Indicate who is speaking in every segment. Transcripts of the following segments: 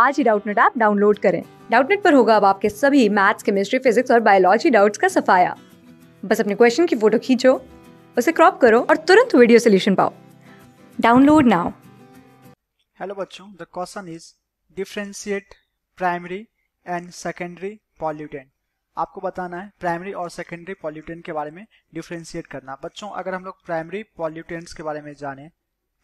Speaker 1: आज ही Doubtnut app download करें डाउटनेट पर होगा अब आपके सभी मैथ्स केमिस्ट्री फिजिक्स और बायोलॉजी डाउट्स का सफाया बस अपने क्वेश्चन की फोटो खींचो उसे क्रॉप करो और तुरंत वीडियो सोल्यूशन पाओ डाउनलोड नाउ
Speaker 2: हेलो बच्चों the question is differentiate primary and secondary pollutant आपको बताना है प्राइमरी और सेकेंडरी पॉल्यूटेंट के बारे में डिफ्रेंशिएट करना बच्चों अगर हम लोग प्राइमरी पॉल्यूटेंट्स के बारे में जानें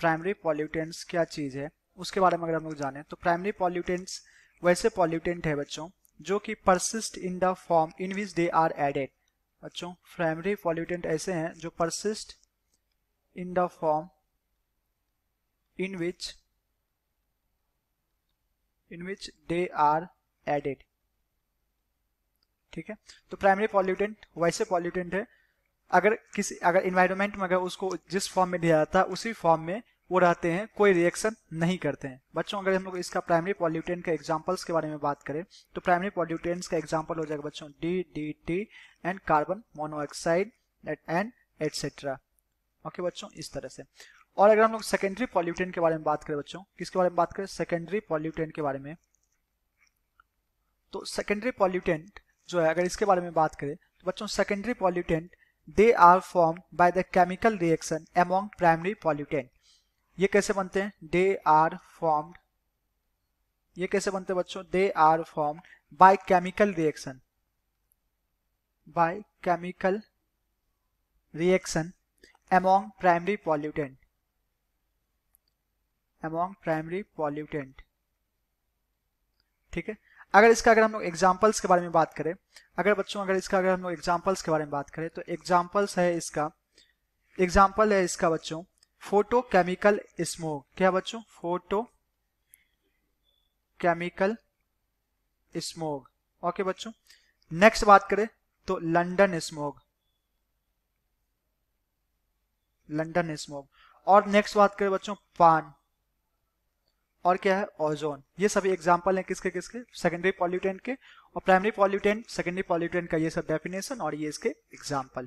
Speaker 2: प्राइमरी पॉल्यूटेंट्स क्या चीज़ है उसके बारे में अगर हम लोग जाने तो प्राइमरी पॉल्यूटेंट्स वैसे पॉल्यूटेंट है बच्चों जो कि persist in the form in which they are added बच्चों प्राइमरी पॉल्यूटेंट ऐसे हैं जो persist in the form in which in which they are added ठीक है तो प्राइमरी पॉल्यूटेंट वैसे पॉल्यूटेंट है अगर किसी अगर इन्वायरमेंट में अगर उसको जिस फॉर्म में दिया जाता है उसी फॉर्म में वो रहते हैं कोई रिएक्शन नहीं करते हैं बच्चों अगर हम लोग इसका प्राइमरी पॉल्यूटेंट के एग्जाम्पल्स के बारे में बात करें तो प्राइमरी पॉल्यूटेंट्स का एग्जाम्पल हो जाएगा बच्चों D D T and carbon monoxide and etcetera okay बच्चों इस तरह से और अगर हम लोग सेकेंडरी पॉल्यूटेंट के बारे में बात करें बच्चों किसके बारे में बात करें सेकेंडरी पॉल्यूटेंट के बारे में तो सेकेंडरी पॉल्यूटेंट जो है अगर इसके बारे में बात करें तो बच्चों secondary pollutant they are form by the chemical reaction among primary pollutant ये कैसे बनते हैं दे आर फॉर्म्ड ये कैसे बनते हैं बच्चों they are form by chemical reaction by chemical reaction among primary pollutant among primary pollutant ठीक है अगर इसका अगर हम लोग एग्जाम्पल्स के बारे में बात करें अगर बच्चों अगर इसका अगर हम लोग एग्जाम्पल्स के बारे में बात करें तो एग्जाम्पल्स है इसका एग्जाम्पल है इसका बच्चों फोटोकेमिकल स्मोक क्या बच्चों फोटो केमिकल स्मोग ओके बच्चों नेक्स्ट बात करें तो लंडन स्मोक लंडन स्मोग और नेक्स्ट बात करें बच्चों पान और क्या है ओजोन ये सभी एग्जांपल हैं किसके किसके सेकेंडरी पॉल्यूटेंट के और प्राइमरी पॉल्यूटेंट सेकेंडरी पॉल्यूटेंट का ये सब डेफिनेशन और ये इसके एग्जांपल